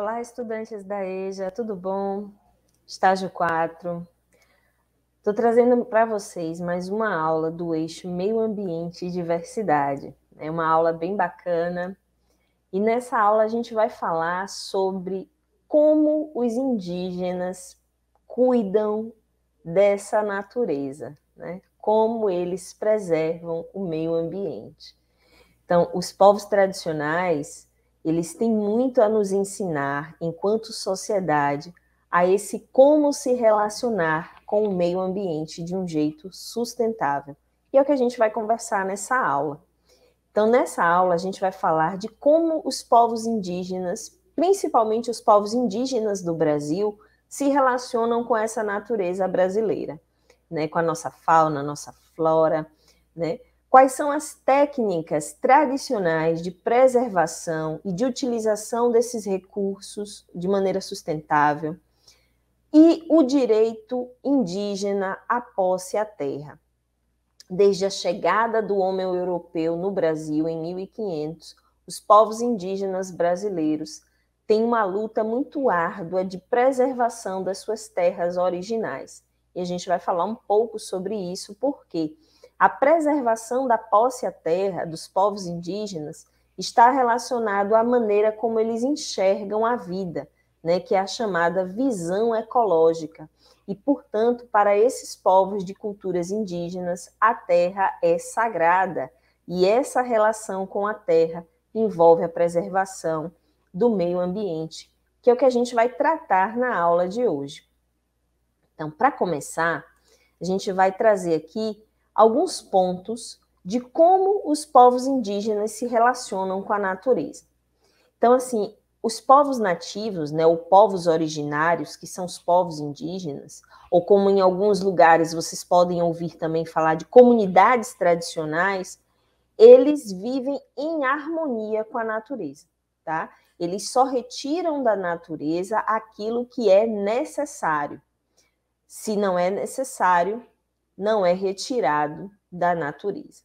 Olá, estudantes da EJA, tudo bom? Estágio 4. Estou trazendo para vocês mais uma aula do eixo Meio Ambiente e Diversidade. É uma aula bem bacana. E nessa aula a gente vai falar sobre como os indígenas cuidam dessa natureza, né? como eles preservam o meio ambiente. Então, os povos tradicionais eles têm muito a nos ensinar, enquanto sociedade, a esse como se relacionar com o meio ambiente de um jeito sustentável. E é o que a gente vai conversar nessa aula. Então, nessa aula, a gente vai falar de como os povos indígenas, principalmente os povos indígenas do Brasil, se relacionam com essa natureza brasileira, né? com a nossa fauna, nossa flora, né? Quais são as técnicas tradicionais de preservação e de utilização desses recursos de maneira sustentável? E o direito indígena à posse à terra. Desde a chegada do homem europeu no Brasil em 1500, os povos indígenas brasileiros têm uma luta muito árdua de preservação das suas terras originais. E a gente vai falar um pouco sobre isso, porque quê? A preservação da posse à terra dos povos indígenas está relacionado à maneira como eles enxergam a vida, né, que é a chamada visão ecológica. E, portanto, para esses povos de culturas indígenas, a terra é sagrada, e essa relação com a terra envolve a preservação do meio ambiente, que é o que a gente vai tratar na aula de hoje. Então, para começar, a gente vai trazer aqui alguns pontos de como os povos indígenas se relacionam com a natureza. Então, assim, os povos nativos, né, ou povos originários, que são os povos indígenas, ou como em alguns lugares vocês podem ouvir também falar de comunidades tradicionais, eles vivem em harmonia com a natureza, tá? Eles só retiram da natureza aquilo que é necessário. Se não é necessário, não é retirado da natureza.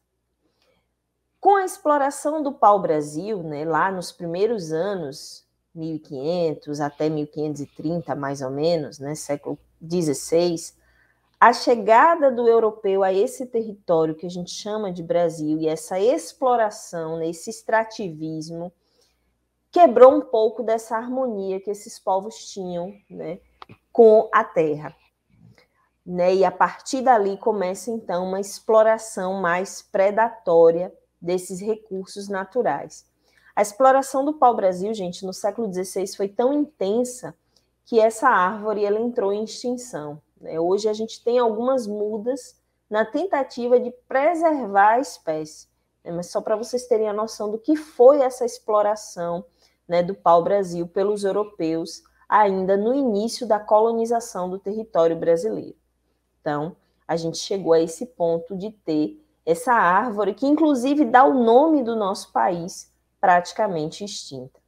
Com a exploração do pau-brasil, né, lá nos primeiros anos 1500 até 1530, mais ou menos, né, século XVI, a chegada do europeu a esse território que a gente chama de Brasil e essa exploração, né, esse extrativismo, quebrou um pouco dessa harmonia que esses povos tinham né, com a terra né? E a partir dali começa então uma exploração mais predatória desses recursos naturais. A exploração do pau-brasil, gente, no século XVI foi tão intensa que essa árvore ela entrou em extinção. Né? Hoje a gente tem algumas mudas na tentativa de preservar a espécie. Né? Mas só para vocês terem a noção do que foi essa exploração né, do pau-brasil pelos europeus ainda no início da colonização do território brasileiro. Então, a gente chegou a esse ponto de ter essa árvore, que inclusive dá o nome do nosso país, praticamente extinta.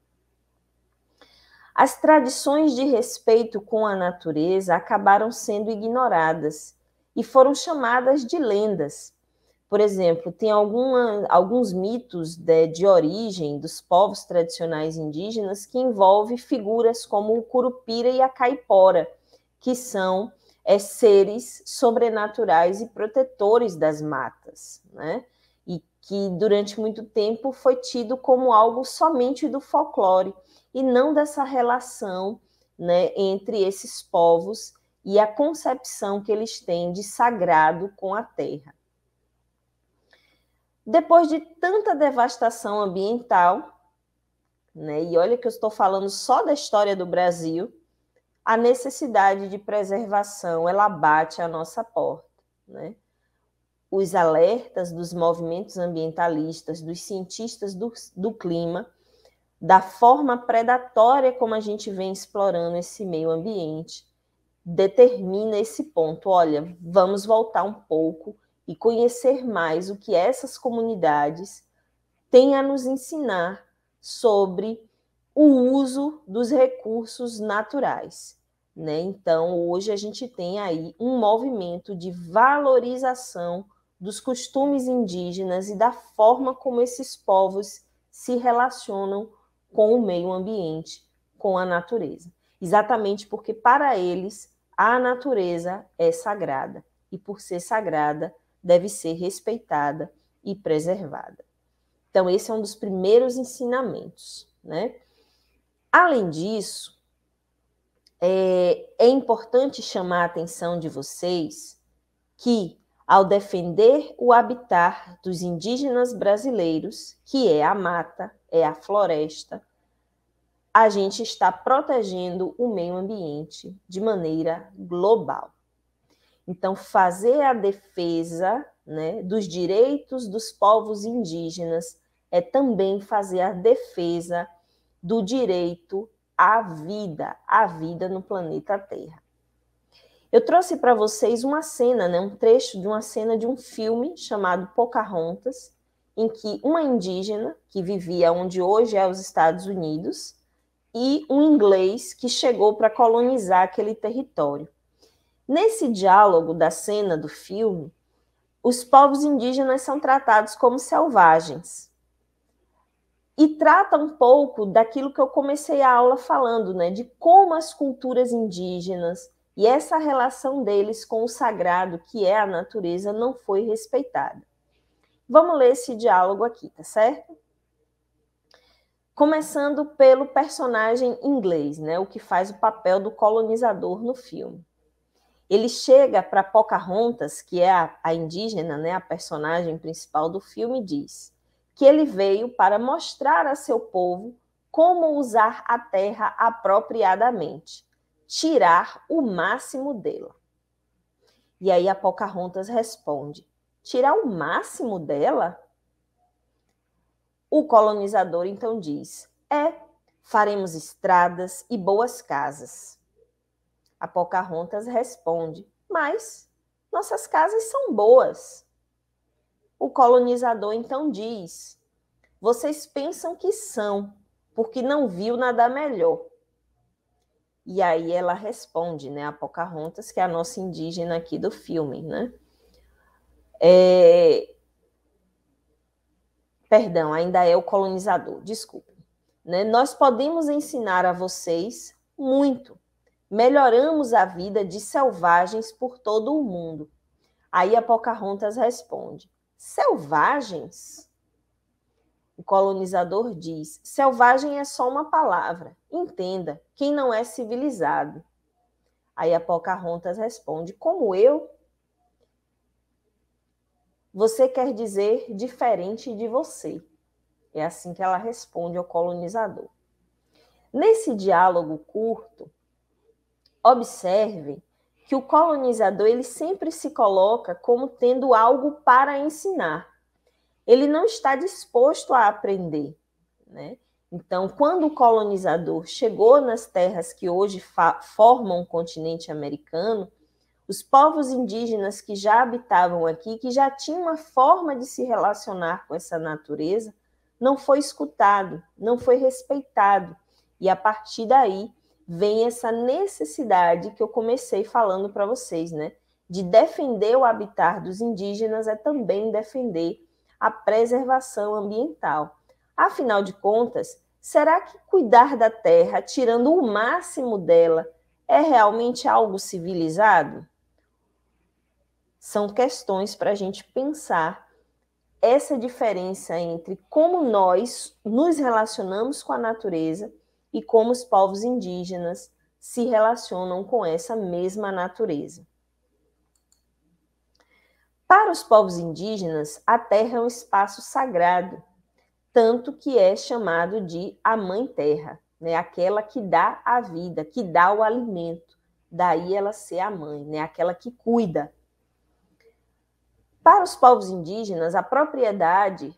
As tradições de respeito com a natureza acabaram sendo ignoradas e foram chamadas de lendas. Por exemplo, tem alguma, alguns mitos de, né, de origem dos povos tradicionais indígenas que envolvem figuras como o curupira e a caipora, que são é, seres sobrenaturais e protetores das matas, né? E que durante muito tempo foi tido como algo somente do folclore e não dessa relação, né, entre esses povos e a concepção que eles têm de sagrado com a terra. Depois de tanta devastação ambiental, né, e olha que eu estou falando só da história do Brasil, a necessidade de preservação ela bate à nossa porta, né? Os alertas dos movimentos ambientalistas, dos cientistas do, do clima, da forma predatória como a gente vem explorando esse meio ambiente, determina esse ponto. Olha, vamos voltar um pouco e conhecer mais o que essas comunidades têm a nos ensinar sobre o uso dos recursos naturais. Né? Então, hoje a gente tem aí um movimento de valorização dos costumes indígenas e da forma como esses povos se relacionam com o meio ambiente, com a natureza. Exatamente porque, para eles, a natureza é sagrada e, por ser sagrada, deve ser respeitada e preservada. Então, esse é um dos primeiros ensinamentos. Né? Além disso, é, é importante chamar a atenção de vocês que, ao defender o habitat dos indígenas brasileiros, que é a mata, é a floresta, a gente está protegendo o meio ambiente de maneira global. Então, fazer a defesa né, dos direitos dos povos indígenas é também fazer a defesa do direito à vida, à vida no planeta Terra. Eu trouxe para vocês uma cena, né, um trecho de uma cena de um filme chamado Pocahontas, em que uma indígena que vivia onde hoje é os Estados Unidos e um inglês que chegou para colonizar aquele território. Nesse diálogo da cena do filme, os povos indígenas são tratados como selvagens, e trata um pouco daquilo que eu comecei a aula falando, né, de como as culturas indígenas e essa relação deles com o sagrado, que é a natureza, não foi respeitada. Vamos ler esse diálogo aqui, tá certo? Começando pelo personagem inglês, né, o que faz o papel do colonizador no filme. Ele chega para Pocahontas, que é a, a indígena, né, a personagem principal do filme, e diz: que ele veio para mostrar a seu povo como usar a terra apropriadamente, tirar o máximo dela. E aí a Pocahontas responde: tirar o máximo dela? O colonizador então diz: é, faremos estradas e boas casas. A Pocahontas responde: mas nossas casas são boas. O colonizador então diz: vocês pensam que são, porque não viu nada melhor. E aí ela responde, né, a Pocahontas, que é a nossa indígena aqui do filme, né? É... Perdão, ainda é o colonizador, desculpe. Né? Nós podemos ensinar a vocês muito. Melhoramos a vida de selvagens por todo o mundo. Aí a Pocahontas responde: selvagens? O colonizador diz: selvagem é só uma palavra. Entenda, quem não é civilizado. Aí a Pocahontas responde: como eu? Você quer dizer diferente de você. É assim que ela responde ao colonizador. Nesse diálogo curto, observe que o colonizador ele sempre se coloca como tendo algo para ensinar. Ele não está disposto a aprender, né? Então, quando o colonizador chegou nas terras que hoje formam o continente americano, os povos indígenas que já habitavam aqui, que já tinham uma forma de se relacionar com essa natureza, não foi escutado, não foi respeitado. E a partir daí, vem essa necessidade que eu comecei falando para vocês, né? De defender o habitat dos indígenas é também defender a preservação ambiental. Afinal de contas, será que cuidar da terra, tirando o máximo dela, é realmente algo civilizado? São questões para a gente pensar essa diferença entre como nós nos relacionamos com a natureza e como os povos indígenas se relacionam com essa mesma natureza. Para os povos indígenas, a terra é um espaço sagrado, tanto que é chamado de a mãe terra, né? aquela que dá a vida, que dá o alimento, daí ela ser a mãe, né? aquela que cuida. Para os povos indígenas, a propriedade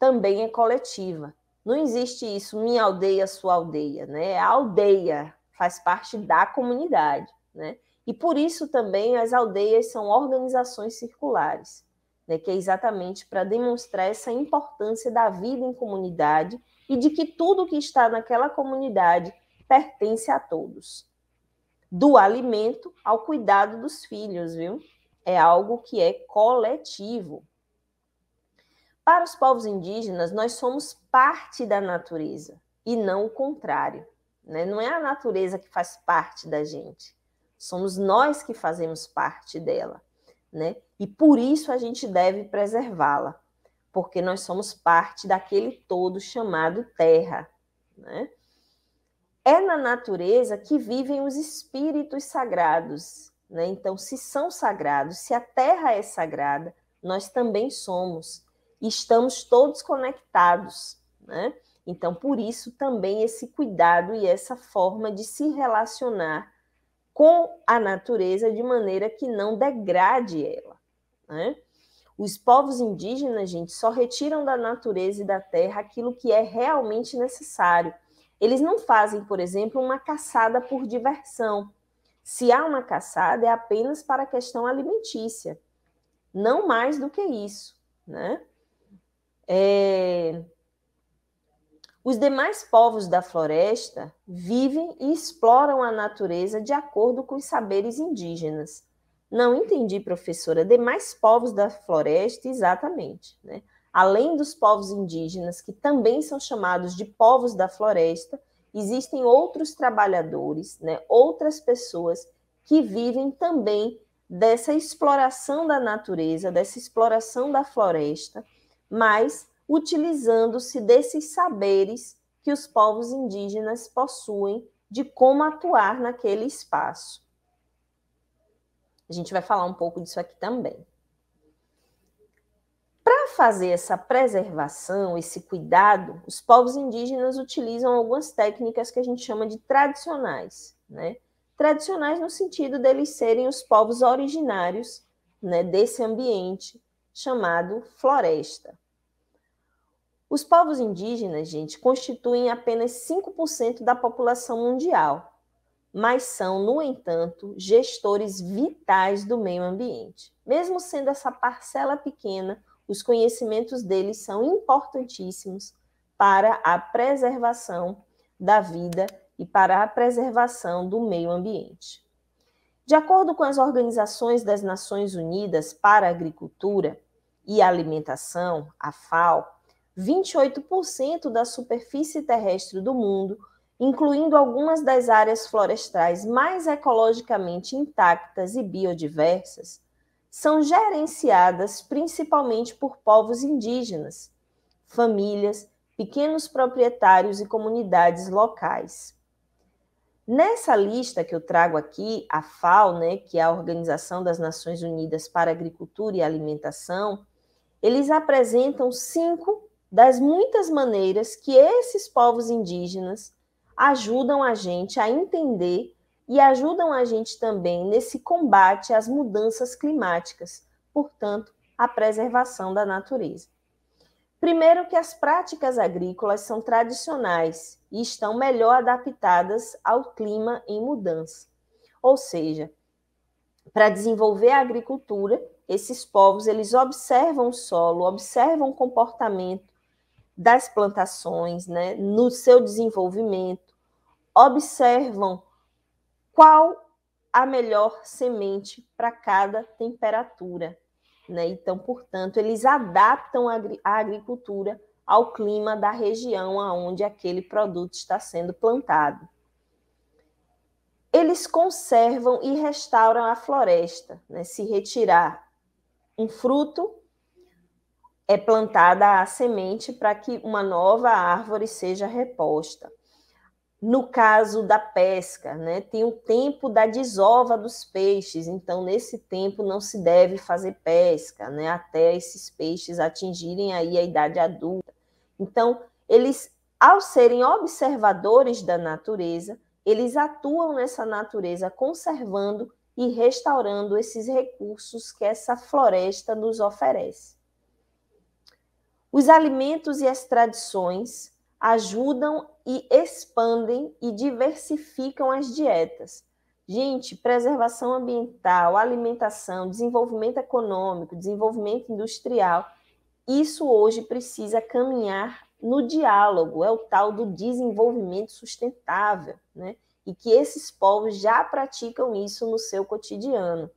também é coletiva, não existe isso, minha aldeia, sua aldeia, né? É a aldeia faz parte da comunidade, né? E por isso também as aldeias são organizações circulares, né? que é exatamente para demonstrar essa importância da vida em comunidade e de que tudo que está naquela comunidade pertence a todos. Do alimento ao cuidado dos filhos, viu? É algo que é coletivo. Para os povos indígenas, nós somos parte da natureza e não o contrário. Né? Não é a natureza que faz parte da gente, somos nós que fazemos parte dela. Né? E por isso a gente deve preservá-la, porque nós somos parte daquele todo chamado terra. Né? É na natureza que vivem os espíritos sagrados. Né? Então, se são sagrados, se a terra é sagrada, nós também somos e estamos todos conectados, né? Então, por isso também esse cuidado e essa forma de se relacionar com a natureza de maneira que não degrade ela. Né? Os povos indígenas, gente, só retiram da natureza e da terra aquilo que é realmente necessário. Eles não fazem, por exemplo, uma caçada por diversão. Se há uma caçada, é apenas para a questão alimentícia. Não mais do que isso, né? É... Os demais povos da floresta vivem e exploram a natureza de acordo com os saberes indígenas. Não entendi, professora. Demais povos da floresta, exatamente. Né? Além dos povos indígenas, que também são chamados de povos da floresta, existem outros trabalhadores, né? outras pessoas que vivem também dessa exploração da natureza, dessa exploração da floresta mas utilizando-se desses saberes que os povos indígenas possuem de como atuar naquele espaço. A gente vai falar um pouco disso aqui também. Para fazer essa preservação, esse cuidado, os povos indígenas utilizam algumas técnicas que a gente chama de tradicionais, né? Tradicionais no sentido deles serem os povos originários né, desse ambiente chamado floresta. Os povos indígenas, gente, constituem apenas 5% da população mundial, mas são, no entanto, gestores vitais do meio ambiente. Mesmo sendo essa parcela pequena, os conhecimentos deles são importantíssimos para a preservação da vida e para a preservação do meio ambiente. De acordo com as organizações das Nações Unidas para a Agricultura e Alimentação, a FAO, 28% da superfície terrestre do mundo, incluindo algumas das áreas florestais mais ecologicamente intactas e biodiversas, são gerenciadas principalmente por povos indígenas, famílias, pequenos proprietários e comunidades locais. Nessa lista que eu trago aqui, a FAO, né, que é a Organização das Nações Unidas para Agricultura e Alimentação, eles apresentam cinco das muitas maneiras que esses povos indígenas ajudam a gente a entender e ajudam a gente também nesse combate às mudanças climáticas, portanto, à preservação da natureza. Primeiro, que as práticas agrícolas são tradicionais e estão melhor adaptadas ao clima em mudança. Ou seja, para desenvolver a agricultura, esses povos eles observam o solo, observam o comportamento das plantações, né, no seu desenvolvimento, observam qual a melhor semente para cada temperatura. Né? Então, portanto, eles adaptam a, a agricultura ao clima da região aonde aquele produto está sendo plantado. Eles conservam e restauram a floresta, né? se retirar um fruto, é plantada a semente para que uma nova árvore seja reposta. No caso da pesca, né, tem o tempo da desova dos peixes, então nesse tempo não se deve fazer pesca, né, até esses peixes atingirem aí a idade adulta. Então, eles, ao serem observadores da natureza, eles atuam nessa natureza conservando e restaurando esses recursos que essa floresta nos oferece. Os alimentos e as tradições ajudam e expandem e diversificam as dietas. Gente, preservação ambiental, alimentação, desenvolvimento econômico, desenvolvimento industrial, isso hoje precisa caminhar no diálogo, é o tal do desenvolvimento sustentável, né? E que esses povos já praticam isso no seu cotidiano,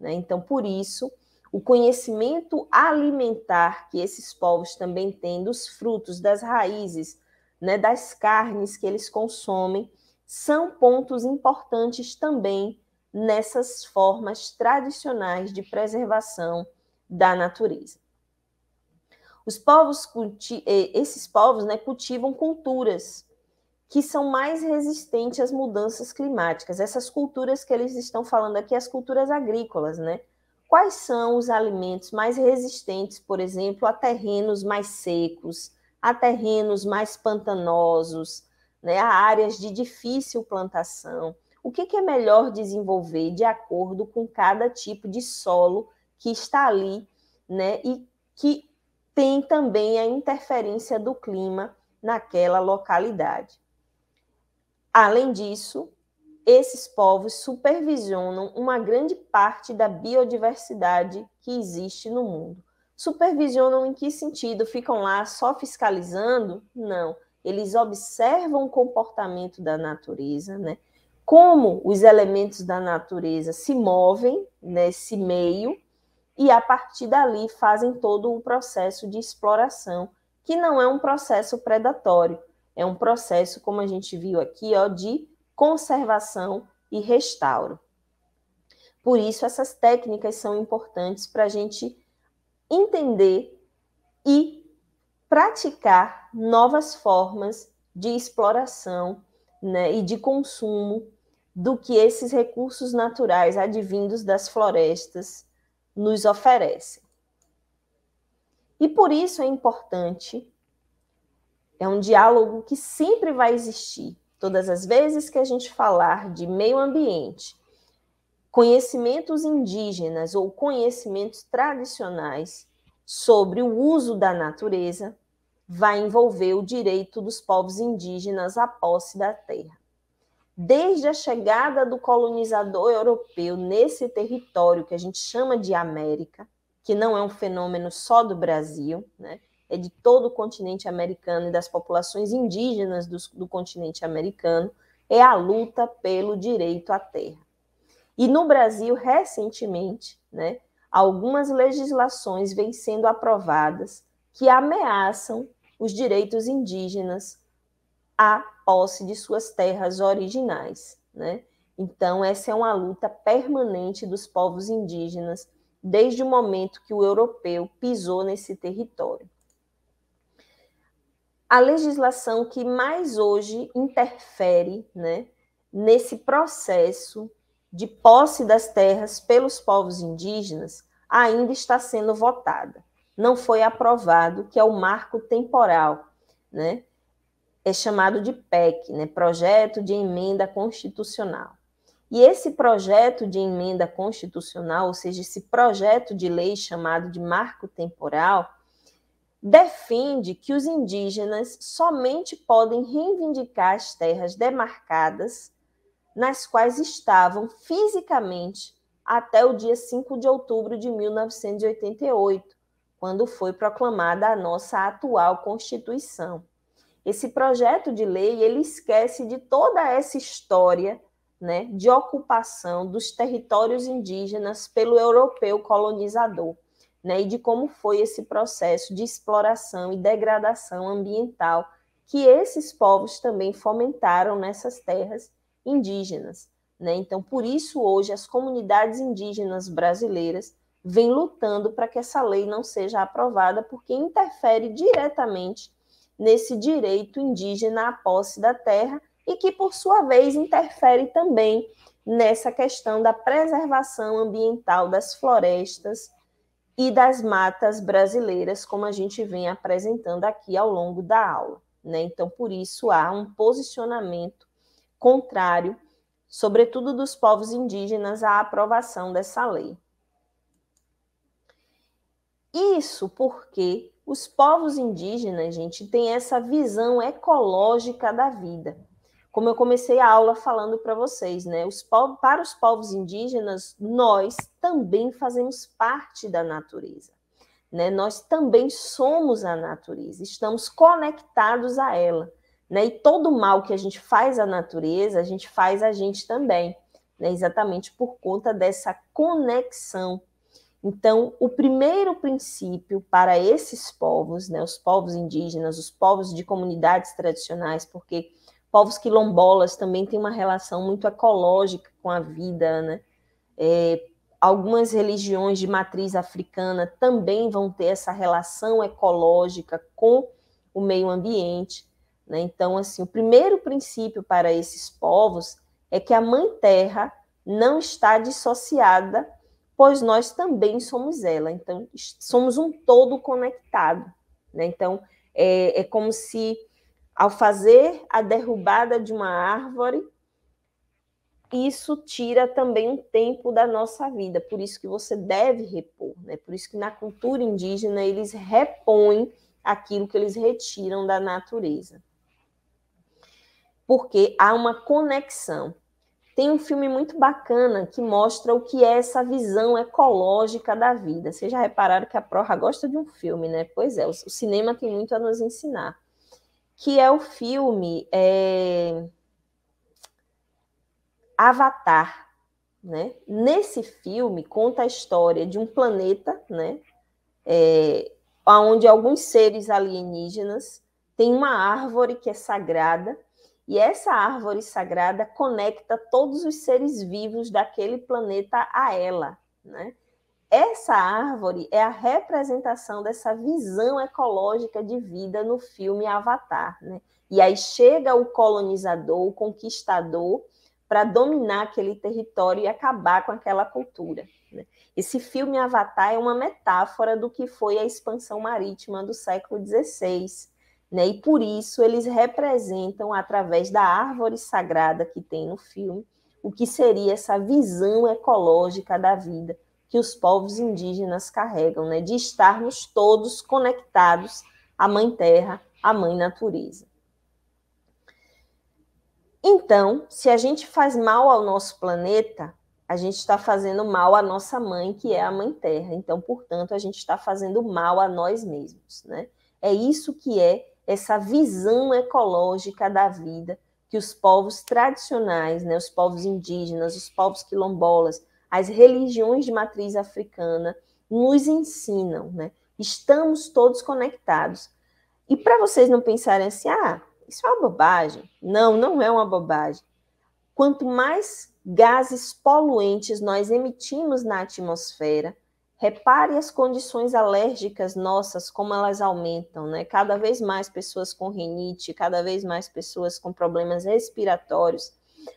né? Então, por isso, o conhecimento alimentar que esses povos também têm dos frutos, das raízes, né, das carnes que eles consomem, são pontos importantes também nessas formas tradicionais de preservação da natureza. Os povos eh, esses povos né, cultivam culturas que são mais resistentes às mudanças climáticas. Essas culturas que eles estão falando aqui, as culturas agrícolas, né? Quais são os alimentos mais resistentes, por exemplo, a terrenos mais secos, a terrenos mais pantanosos, né, a áreas de difícil plantação? O que, que é melhor desenvolver de acordo com cada tipo de solo que está ali, né, e que tem também a interferência do clima naquela localidade. Além disso, esses povos supervisionam uma grande parte da biodiversidade que existe no mundo. Supervisionam em que sentido? Ficam lá só fiscalizando? Não. Eles observam o comportamento da natureza, né? como os elementos da natureza se movem nesse meio e a partir dali fazem todo o processo de exploração, que não é um processo predatório, é um processo, como a gente viu aqui, ó, de conservação e restauro. Por isso, essas técnicas são importantes para a gente entender e praticar novas formas de exploração né, e de consumo do que esses recursos naturais advindos das florestas nos oferecem. E por isso é importante, é um diálogo que sempre vai existir Todas as vezes que a gente falar de meio ambiente, conhecimentos indígenas ou conhecimentos tradicionais sobre o uso da natureza, vai envolver o direito dos povos indígenas à posse da terra. Desde a chegada do colonizador europeu nesse território que a gente chama de América, que não é um fenômeno só do Brasil, né? é de todo o continente americano e das populações indígenas do, do continente americano é a luta pelo direito à terra. E no Brasil, recentemente, né, algumas legislações vêm sendo aprovadas que ameaçam os direitos indígenas à posse de suas terras originais. Né? Então, essa é uma luta permanente dos povos indígenas desde o momento que o europeu pisou nesse território a legislação que mais hoje interfere né, nesse processo de posse das terras pelos povos indígenas ainda está sendo votada. Não foi aprovado, que é o marco temporal, né? É chamado de PEC, né? Projeto de Emenda Constitucional. E esse projeto de emenda constitucional, ou seja, esse projeto de lei chamado de marco temporal, defende que os indígenas somente podem reivindicar as terras demarcadas nas quais estavam fisicamente até o dia 5 de outubro de 1988, quando foi proclamada a nossa atual Constituição. Esse projeto de lei, ele esquece de toda essa história, né, de ocupação dos territórios indígenas pelo europeu colonizador né, e de como foi esse processo de exploração e degradação ambiental que esses povos também fomentaram nessas terras indígenas. Né? Então, por isso, hoje, as comunidades indígenas brasileiras vêm lutando para que essa lei não seja aprovada, porque interfere diretamente nesse direito indígena à posse da terra e que, por sua vez, interfere também nessa questão da preservação ambiental das florestas e das matas brasileiras, como a gente vem apresentando aqui ao longo da aula. Né? Então, por isso, há um posicionamento contrário, sobretudo dos povos indígenas, à aprovação dessa lei. Isso porque os povos indígenas, gente, têm essa visão ecológica da vida como eu comecei a aula falando para vocês, né? Os para os povos indígenas, nós também fazemos parte da natureza, né? Nós também somos a natureza, estamos conectados a ela, né? E todo mal que a gente faz à natureza, a gente faz a gente também, né? Exatamente por conta dessa conexão. Então, o primeiro princípio para esses povos, né, os povos indígenas, os povos de comunidades tradicionais, porque povos quilombolas também têm uma relação muito ecológica com a vida, né? É, algumas religiões de matriz africana também vão ter essa relação ecológica com o meio ambiente. Né? Então, assim, o primeiro princípio para esses povos é que a Mãe Terra não está dissociada, pois nós também somos ela. Então, somos um todo conectado. Né? Então, é, é como se ao fazer a derrubada de uma árvore, isso tira também um tempo da nossa vida, por isso que você deve repor, né? Por isso que na cultura indígena eles repõem aquilo que eles retiram da natureza. Porque há uma conexão. Tem um filme muito bacana que mostra o que é essa visão ecológica da vida. Vocês já repararam que a Prorra gosta de um filme, né? Pois é, o cinema tem muito a nos ensinar que é o filme é... Avatar. Né? Nesse filme conta a história de um planeta, né? É, onde alguns seres alienígenas têm uma árvore que é sagrada e essa árvore sagrada conecta todos os seres vivos daquele planeta a ela, né? Essa árvore é a representação dessa visão ecológica de vida no filme Avatar. Né? E aí chega o colonizador, o conquistador, para dominar aquele território e acabar com aquela cultura. Né? Esse filme Avatar é uma metáfora do que foi a expansão marítima do século XVI. Né? E por isso eles representam, através da árvore sagrada que tem no filme, o que seria essa visão ecológica da vida que os povos indígenas carregam, né, de estarmos todos conectados à Mãe Terra, à Mãe Natureza. Então, se a gente faz mal ao nosso planeta, a gente está fazendo mal à nossa mãe, que é a Mãe Terra. Então, portanto, a gente está fazendo mal a nós mesmos, né? É isso que é essa visão ecológica da vida que os povos tradicionais, né, os povos indígenas, os povos quilombolas, as religiões de matriz africana nos ensinam, né? Estamos todos conectados. E para vocês não pensarem assim, ah, isso é uma bobagem. Não, não é uma bobagem. Quanto mais gases poluentes nós emitimos na atmosfera, repare as condições alérgicas nossas, como elas aumentam, né? Cada vez mais pessoas com rinite, cada vez mais pessoas com problemas respiratórios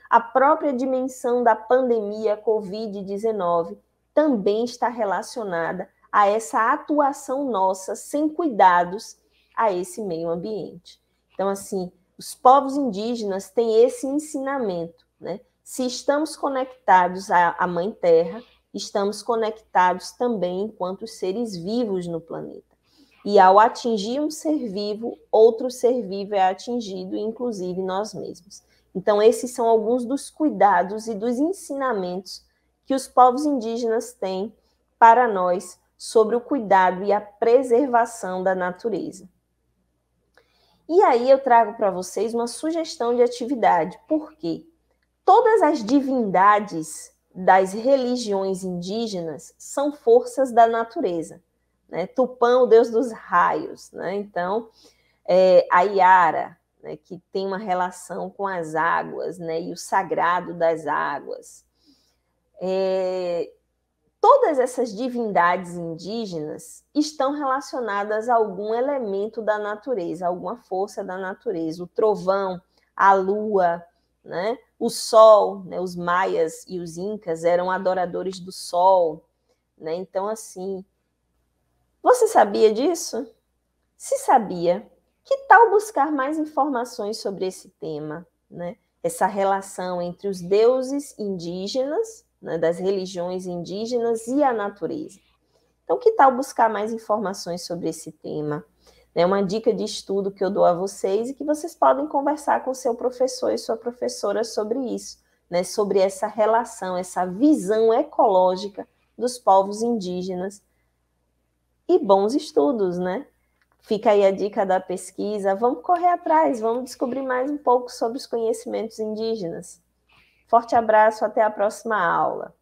a própria dimensão da pandemia Covid-19 também está relacionada a essa atuação nossa sem cuidados a esse meio ambiente. Então, assim, os povos indígenas têm esse ensinamento, né? Se estamos conectados à Mãe Terra, estamos conectados também enquanto seres vivos no planeta. E ao atingir um ser vivo, outro ser vivo é atingido, inclusive nós mesmos. Então, esses são alguns dos cuidados e dos ensinamentos que os povos indígenas têm para nós sobre o cuidado e a preservação da natureza. E aí eu trago para vocês uma sugestão de atividade, porque todas as divindades das religiões indígenas são forças da natureza. Né? Tupã, o deus dos raios, né? então, é, a Iara, né, que tem uma relação com as águas né, e o sagrado das águas. É, todas essas divindades indígenas estão relacionadas a algum elemento da natureza, alguma força da natureza, o trovão, a lua, né, o sol. Né, os maias e os incas eram adoradores do sol. Né, então, assim, você sabia disso? Se sabia, que tal buscar mais informações sobre esse tema, né? Essa relação entre os deuses indígenas, né, das religiões indígenas e a natureza. Então, que tal buscar mais informações sobre esse tema? É uma dica de estudo que eu dou a vocês e que vocês podem conversar com seu professor e sua professora sobre isso, né? sobre essa relação, essa visão ecológica dos povos indígenas. E bons estudos, né? Fica aí a dica da pesquisa. Vamos correr atrás, vamos descobrir mais um pouco sobre os conhecimentos indígenas. Forte abraço, até a próxima aula.